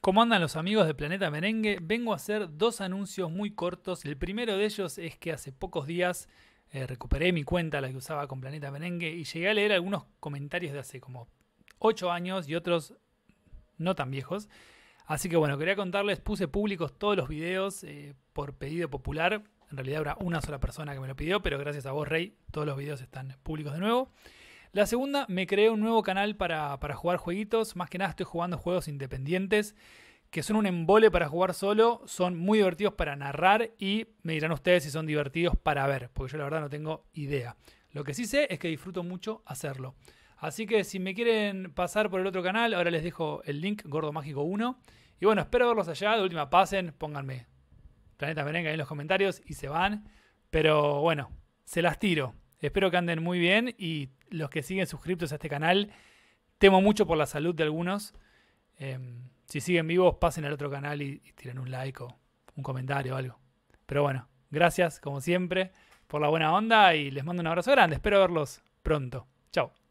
¿Cómo andan los amigos de Planeta Merengue? Vengo a hacer dos anuncios muy cortos. El primero de ellos es que hace pocos días eh, recuperé mi cuenta, la que usaba con Planeta Merengue, y llegué a leer algunos comentarios de hace como 8 años y otros no tan viejos. Así que bueno, quería contarles, puse públicos todos los videos eh, por pedido popular. En realidad habrá una sola persona que me lo pidió, pero gracias a vos, Rey, todos los videos están públicos de nuevo. La segunda, me creé un nuevo canal para, jugar jueguitos. Más que nada estoy jugando juegos independientes que son un embole para jugar solo, son muy divertidos para narrar y me dirán ustedes si son divertidos para ver, porque yo la verdad no tengo idea. Lo que sí sé es que disfruto mucho hacerlo. Así que si me quieren pasar por el otro canal, ahora les dejo el link Gordo Mágico 1. Y bueno, espero verlos allá. De última, pasen, pónganme Planeta Merengue en los comentarios y se van. Pero bueno, se las tiro. Espero que anden muy bien y los que siguen suscriptos a este canal, temo mucho por la salud de algunos. Em, si siguen vivos, pasen al otro canal y, y tiren un like o un comentario o algo. Pero bueno, gracias como siempre por la buena onda y les mando un abrazo grande. Espero verlos pronto. Chao.